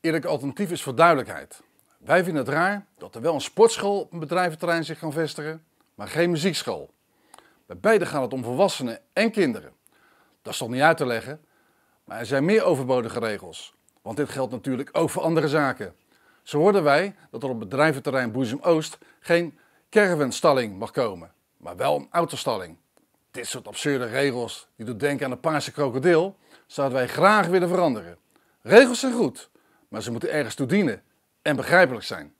Eerlijk alternatief is voor duidelijkheid. Wij vinden het raar dat er wel een sportschool op een bedrijventerrein zich kan vestigen, maar geen muziekschool. Bij beide gaat het om volwassenen en kinderen. Dat is toch niet uit te leggen? Maar er zijn meer overbodige regels, want dit geldt natuurlijk ook voor andere zaken. Zo hoorden wij dat er op bedrijventerrein Boezem Oost geen caravanstalling mag komen, maar wel een autostalling. Dit soort absurde regels, die doet denken aan een paarse krokodil, zouden wij graag willen veranderen. Regels zijn goed, maar ze moeten ergens toe dienen en begrijpelijk zijn.